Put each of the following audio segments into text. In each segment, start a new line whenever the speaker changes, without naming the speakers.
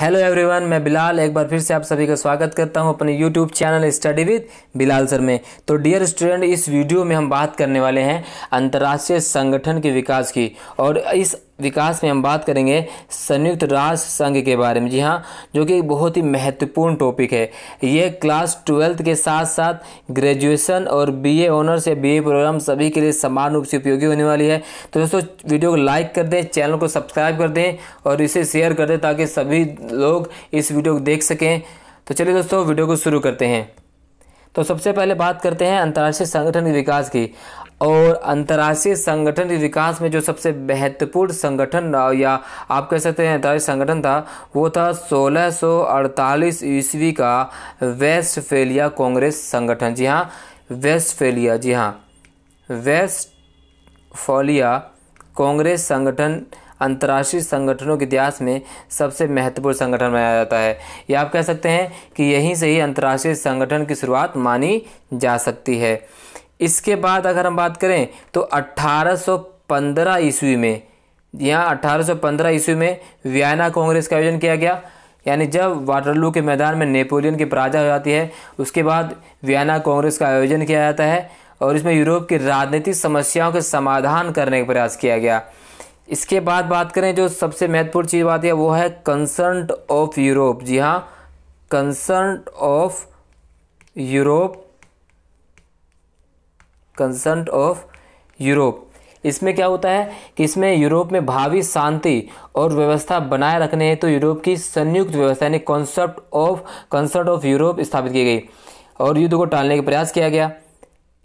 hello everyone मैं बिलाल एक बार फिर से आप सभी का स्वागत करता हूं अपने YouTube channel study with Bilal sir में तो डियर स्टूडेंट इस वीडियो में हम बात करने वाले हैं अंतर्राष्ट्रीय संगठन के विकास की और इस विकास में हम बात करेंगे संयुक्त राष्ट्र संघ के बारे में जी हाँ जो कि बहुत ही महत्वपूर्ण टॉपिक है ये क्लास ट्वेल्थ के साथ साथ ग्रेजुएशन और बीए ऑनर्स या बीए प्रोग्राम सभी के लिए समान रूप से उपयोगी होने वाली है तो दोस्तों वीडियो को लाइक कर दें चैनल को सब्सक्राइब कर दें और इसे शेयर कर दें ताकि सभी लोग इस वीडियो को देख सकें तो चलिए दोस्तों वीडियो को शुरू करते हैं तो सबसे पहले बात करते हैं अंतर्राष्ट्रीय संगठन के विकास की और अंतर्राष्ट्रीय संगठन के विकास में जो सबसे महत्वपूर्ण संगठन या आप कह सकते हैं अंतर्राष्ट्रीय संगठन था वो था 1648 ईस्वी का वेस्ट फेलिया कांग्रेस संगठन जी हाँ वेस्टफेलिया जी हाँ वेस्टफोलिया कांग्रेस संगठन अंतर्राष्ट्रीय संगठनों के इतिहास में सबसे महत्वपूर्ण संगठन माना जाता है या आप कह सकते हैं कि यहीं से ही अंतर्राष्ट्रीय संगठन की शुरुआत मानी जा सकती है इसके बाद अगर हम बात करें तो 1815 ईस्वी में यहाँ 1815 ईस्वी में वियना कांग्रेस का आयोजन किया गया यानी जब वाटरलू के मैदान में नेपोलियन की पराजय हो जाती है उसके बाद वियना कांग्रेस का आयोजन किया जाता है और इसमें यूरोप की राजनीतिक समस्याओं के समाधान करने का प्रयास किया गया इसके बाद बात करें जो सबसे महत्वपूर्ण चीज़ बात है वो है कंसर्ट ऑफ यूरोप जी हाँ concert of Europe concern of Europe इसमें क्या होता है कि इसमें यूरोप में भावी शांति और व्यवस्था बनाए रखने हैं तो यूरोप की संयुक्त व्यवस्था यानी concept of concert of Europe स्थापित की गई और युद्ध को टालने का प्रयास किया गया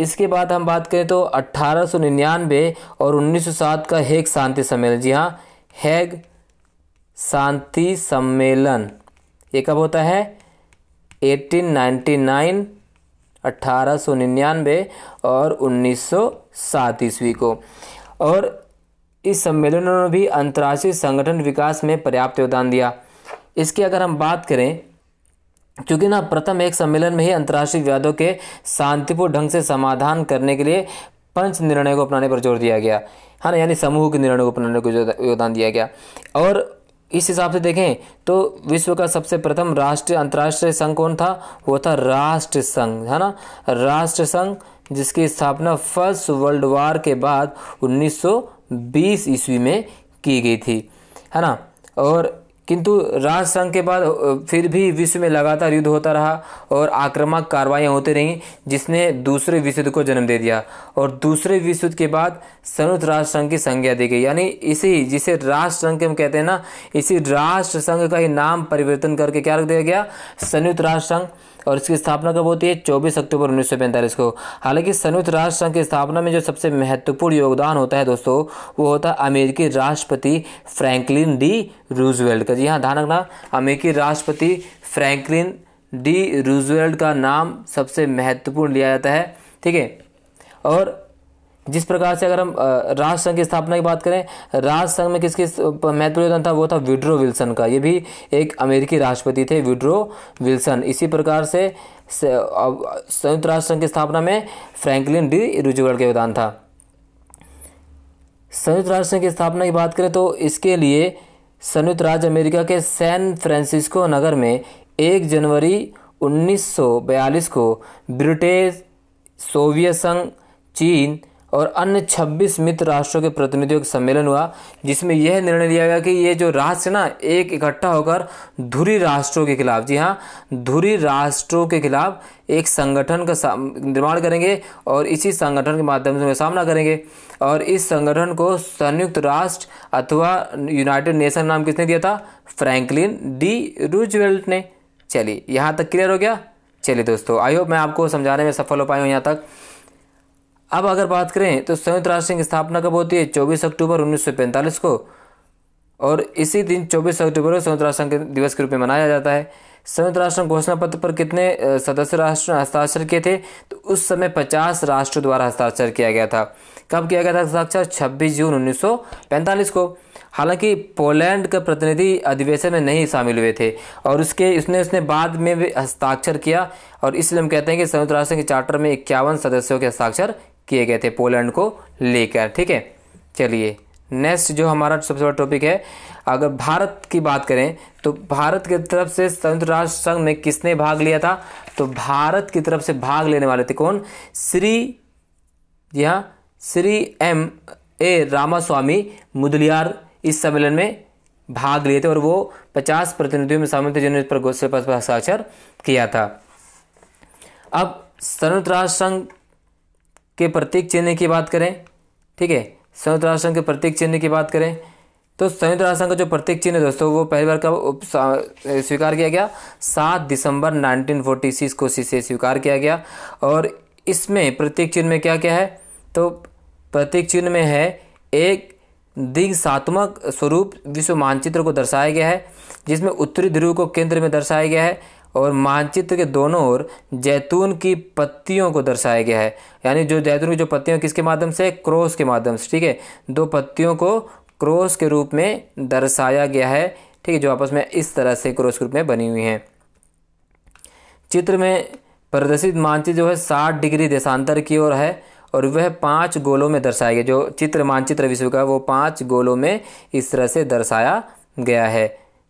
इसके बाद हम बात करें तो अट्ठारह और 1907 का हेग शांति सम्मेलन जी हाँ हैग शांति सम्मेलन ये कब होता है 1899 1899 और 1907 ईस्वी को और इस सम्मेलन ने भी अंतर्राष्ट्रीय संगठन विकास में पर्याप्त योगदान दिया इसकी अगर हम बात करें क्योंकि ना प्रथम एक सम्मेलन में ही अंतर्राष्ट्रीय विवादों के शांतिपूर्ण ढंग से समाधान करने के लिए पंच निर्णय को अपनाने पर जोर दिया गया है हाँ ना यानी समूह के निर्णय को अपनाने को योगदान दिया गया और इस हिसाब से देखें तो विश्व का सबसे प्रथम राष्ट्रीय अंतर्राष्ट्रीय संघ कौन था वो था राष्ट्र संघ है ना राष्ट्र संघ जिसकी स्थापना फर्स्ट वर्ल्ड वार के बाद 1920 ईस्वी में की गई थी है ना और किंतु राजसंघ संघ के बाद फिर भी विश्व में लगातार युद्ध होता रहा और आक्रामक कार्रवाइयाँ होती रहीं जिसने दूसरे विश्व को जन्म दे दिया और दूसरे विश्व के बाद संयुक्त राष्ट्र संघ की संज्ञा दी गई यानी इसी जिसे राष्ट्र संघ हम कहते हैं ना इसी राष्ट्र संघ का ही नाम परिवर्तन करके क्या रख दिया गया संयुक्त राष्ट्र संघ और इसकी स्थापना कब होती है चौबीस अक्टूबर उन्नीस को हालांकि संयुक्त राष्ट्र संघ की स्थापना में जो सबसे महत्वपूर्ण योगदान होता है दोस्तों वो होता है अमेरिकी राष्ट्रपति फ्रैंकलिन डी रूजवेल्ट का जी हाँ ध्यान रखना अमेरिकी राष्ट्रपति फ्रैंकलिन डी रूजवेल्ट का नाम सबसे महत्वपूर्ण लिया जाता है ठीक है और जिस प्रकार से अगर हम राष्ट्र संघ की स्थापना की बात करें राष्ट्र संघ में किसके महत्वपूर्ण योगदान था वो था विड्रो विल्सन का ये भी एक अमेरिकी राष्ट्रपति थे विड्रो विल्सन इसी प्रकार से संयुक्त राष्ट्र संघ की स्थापना में फ्रैंकलिन डी रूजवेल्ट का योगदान था संयुक्त राष्ट्र संघ की स्थापना की बात करें तो इसके लिए संयुक्त राज्य अमेरिका के सैन फ्रांसिस्को नगर में एक जनवरी 1942 को ब्रिटेन सोवियत संघ चीन और अन्य 26 मित्र राष्ट्रों के प्रतिनिधियों का सम्मेलन हुआ जिसमें यह निर्णय लिया गया कि ये जो राष्ट्र ना एक इकट्ठा होकर धुरी राष्ट्रों के खिलाफ जी हाँ धुरी राष्ट्रों के खिलाफ एक संगठन का निर्माण करेंगे और इसी संगठन के माध्यम से सामना करेंगे और इस संगठन को संयुक्त राष्ट्र अथवा यूनाइटेड नेशन नाम किसने दिया था फ्रैंकलिन डी रूजवेल्ट ने चलिए यहाँ तक क्लियर हो गया चलिए दोस्तों आई होप मैं आपको समझाने में सफल हो पाई हूँ यहाँ तक अब अगर बात करें तो संयुक्त राष्ट्र की स्थापना कब होती है चौबीस अक्टूबर 1945 को और इसी दिन 24 अक्टूबर को संयुक्त राष्ट्र दिवस के रूप में मनाया जाता है संयुक्त राष्ट्र घोषणा पत्र पर कितने सदस्य राष्ट्र हस्ताक्षर किए थे तो उस समय 50 राष्ट्रों द्वारा हस्ताक्षर किया गया था कब किया गया था हस्ताक्षर 26 जून 1945 को हालांकि पोलैंड का प्रतिनिधि अधिवेशन में नहीं शामिल हुए थे और उसके उसने उसने बाद में भी हस्ताक्षर किया और इसलिए हम कहते हैं कि संयुक्त राष्ट्र के चार्टर में इक्यावन सदस्यों के हस्ताक्षर किए गए थे पोलैंड को लेकर ठीक है चलिए नेक्स्ट जो हमारा सबसे बड़ा टॉपिक है अगर भारत की बात करें तो भारत की तरफ से संयुक्त राष्ट्र संघ में किसने भाग लिया था तो भारत की तरफ से भाग लेने वाले थे कौन श्री जी हाँ श्री एम ए रामास्वामी मुदलियार इस सम्मेलन में भाग लिए थे और वो 50 प्रतिनिधियों में शामिल थे जिन्होंने इस पर गोस्से पर हस्ताक्षर किया था अब संयुक्त राष्ट्र संघ के प्रतीक चिन्ह की बात करें ठीक है संयुक्त राष्ट्र संघ के प्रतीक चिन्ह की बात करें तो संयुक्त राष्ट्र संघ का जो प्रतीक चिन्ह दोस्तों वो पहली बार कब स्वीकार किया गया सात दिसंबर 1946 को इसे स्वीकार किया गया और इसमें प्रतीक चिन्ह में क्या क्या है तो प्रतीक चिन्ह में है एक दिग्सात्मक स्वरूप विश्व मानचित्र को दर्शाया गया है जिसमें उत्तरी ध्रुव को केंद्र में दर्शाया गया है और मानचित्र के दोनों ओर जैतून की पत्तियों को दर्शाया गया है यानी जो जैतून की जो पत्तियाँ किसके माध्यम से क्रॉस के माध्यम से ठीक है दो पत्तियों को क्रॉस के रूप में दर्शाया गया है ठीक है जो आपस में इस तरह से क्रॉस के रूप में बनी हुई हैं चित्र में प्रदर्शित मानचित्र जो है साठ डिग्री देशांतर की ओर है और वह पाँच गोलों में दर्शाया गया जो चित्र मानचित्र विश्व का वो पाँच गोलों में इस तरह से दर्शाया गया है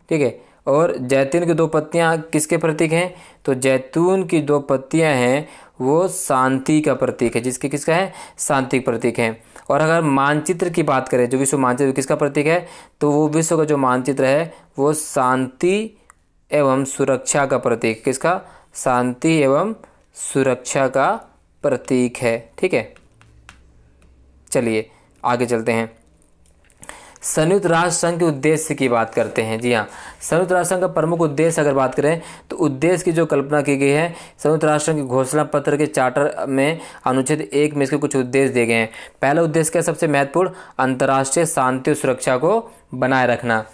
ठीक है और जैतून की दो पत्तियाँ किसके प्रतीक हैं तो जैतून की दो पत्तियाँ हैं वो शांति का प्रतीक है जिसके किसका है शांति का प्रतीक है और अगर मानचित्र की बात करें जो विश्व मानचित्र किसका प्रतीक है तो वो विश्व का जो मानचित्र है वो शांति एवं सुरक्षा का प्रतीक किसका शांति एवं सुरक्षा का प्रतीक है ठीक है चलिए आगे चलते हैं संयुक्त राष्ट्र संघ के उद्देश्य की बात करते हैं जी हाँ संयुक्त राष्ट्र संघ का प्रमुख उद्देश्य अगर बात करें तो उद्देश्य की जो कल्पना की गई है संयुक्त राष्ट्र संघ के घोषणा पत्र के चार्टर में अनुच्छेद एक में इसके कुछ उद्देश्य दिए गए हैं पहला उद्देश्य क्या सबसे महत्वपूर्ण अंतर्राष्ट्रीय शांति और सुरक्षा को बनाए रखना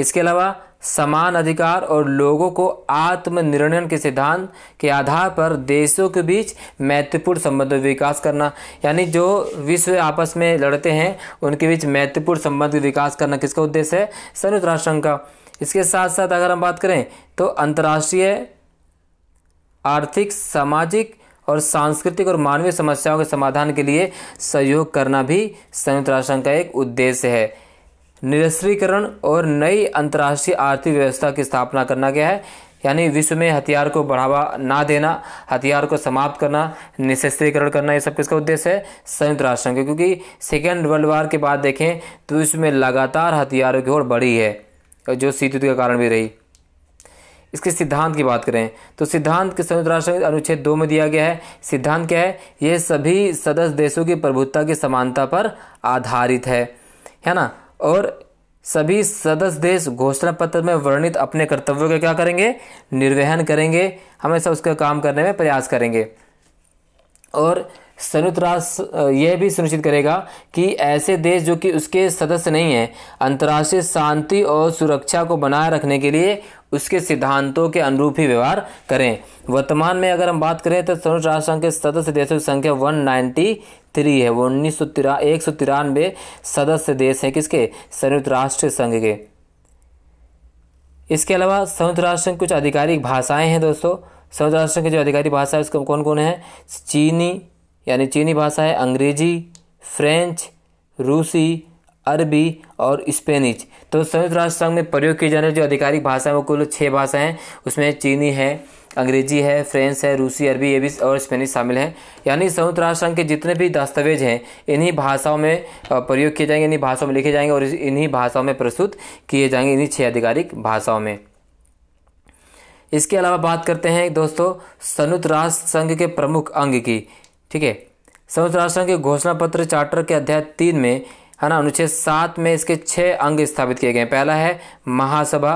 इसके अलावा समान अधिकार और लोगों को आत्मनिर्णय के सिद्धांत के आधार पर देशों के बीच महत्वपूर्ण संबंध विकास करना यानी जो विश्व आपस में लड़ते हैं उनके बीच महत्वपूर्ण संबंध विकास करना किसका उद्देश्य है संयुक्त राष्ट्र संघ का इसके साथ साथ अगर हम बात करें तो अंतर्राष्ट्रीय आर्थिक सामाजिक और सांस्कृतिक और मानवीय समस्याओं के समाधान के लिए सहयोग करना भी संयुक्त राष्ट्र संघ का एक उद्देश्य है निरस्त्रीकरण और नई अंतर्राष्ट्रीय आर्थिक व्यवस्था की स्थापना करना गया है यानी विश्व में हथियार को बढ़ावा ना देना हथियार को समाप्त करना निशस्त्रीकरण करना ये सब किसका उद्देश्य है संयुक्त राष्ट्र संघ क्योंकि सेकेंड वर्ल्ड वार के बाद देखें तो विश्व में लगातार हथियारों की ओर बढ़ी है और जो शीत युद्ध का कारण भी रही इसके सिद्धांत की बात करें तो सिद्धांत के संयुक्त राष्ट्र अनुच्छेद दो में दिया गया है सिद्धांत क्या है यह सभी सदस्य देशों की प्रभुत्ता की समानता पर आधारित है है ना और सभी सदस्य देश घोषणा पत्र में वर्णित अपने कर्तव्यों का क्या करेंगे निर्वहन करेंगे हमेशा उसका काम करने में प्रयास करेंगे और संयुक्त राष्ट्र यह भी सुनिश्चित करेगा कि ऐसे देश जो कि उसके सदस्य नहीं हैं अंतर्राष्ट्रीय शांति और सुरक्षा को बनाए रखने के लिए उसके सिद्धांतों के अनुरूप ही व्यवहार करें वर्तमान में अगर हम बात करें तो संयुक्त राष्ट्र संघ के सदस्य देशों की संख्या वन नाइन्टी थ्री है वो उन्नीस सौ तिरा एक सौ तिरानवे सदस्य देश हैं किसके संयुक्त राष्ट्र संघ के इसके अलावा संयुक्त राष्ट्र संघ कुछ आधिकारिक भाषाएं हैं दोस्तों संयुक्त राष्ट्र संघ की जो आधिकारिक भाषा है उसका कौन कौन है चीनी यानी चीनी भाषा है अंग्रेजी फ्रेंच रूसी अरबी और स्पेनिश तो संयुक्त राष्ट्र संघ में प्रयोग किए जाने जो आधिकारिक भाषा है वो कुल छः भाषा हैं उसमें चीनी है अंग्रेजी है फ्रेंच है रूसी अरबी ये भी और स्पेनिश शामिल हैं यानी संयुक्त राष्ट्र संघ के जितने भी दस्तावेज हैं इन्हीं भाषाओं में प्रयोग किए जाएंगे इन्हीं भाषाओं में लिखे जाएंगे और इन्हीं भाषाओं में प्रस्तुत किए जाएंगे इन्हीं छः आधिकारिक भाषाओं में इसके अलावा बात करते हैं दोस्तों संयुक्त राष्ट्र संघ के प्रमुख अंग की ठीक है संयुक्त राष्ट्र संघ के घोषणा पत्र चार्टर के अध्याय तीन में है ना अनुच्छेद सात में इसके छः अंग स्थापित किए गए पहला है महासभा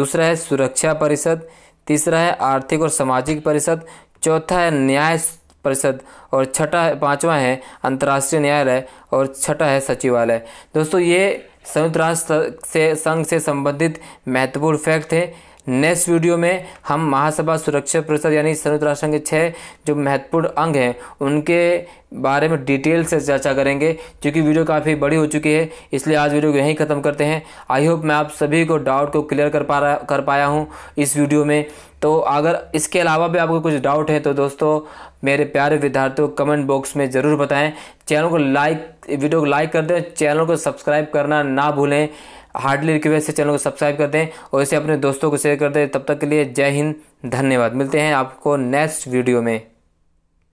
दूसरा है सुरक्षा परिषद तीसरा है आर्थिक और सामाजिक परिषद चौथा है न्याय परिषद और छठा है है अंतर्राष्ट्रीय न्यायालय और छठा है सचिवालय दोस्तों ये संयुक्त राष्ट्र से संघ से संबंधित महत्वपूर्ण फैक्ट है नेक्स्ट वीडियो में हम महासभा सुरक्षा परिषद यानी संयुक्त राष्ट्र के छः जो महत्वपूर्ण अंग हैं उनके बारे में डिटेल से चर्चा करेंगे क्योंकि वीडियो काफ़ी बड़ी हो चुकी है इसलिए आज वीडियो को यहीं ख़त्म करते हैं आई होप मैं आप सभी को डाउट को क्लियर कर पा रहा कर पाया हूँ इस वीडियो में तो अगर इसके अलावा भी आपको कुछ डाउट है तो दोस्तों मेरे प्यारे विद्यार्थियों कमेंट बॉक्स में ज़रूर बताएँ चैनल को लाइक वीडियो को लाइक कर दें चैनल को सब्सक्राइब करना ना भूलें हार्डली रिक्वेस्ट है चैनल को सब्सक्राइब कर दें और इसे अपने दोस्तों को शेयर कर दें तब तक के लिए जय हिंद धन्यवाद मिलते हैं आपको नेक्स्ट वीडियो में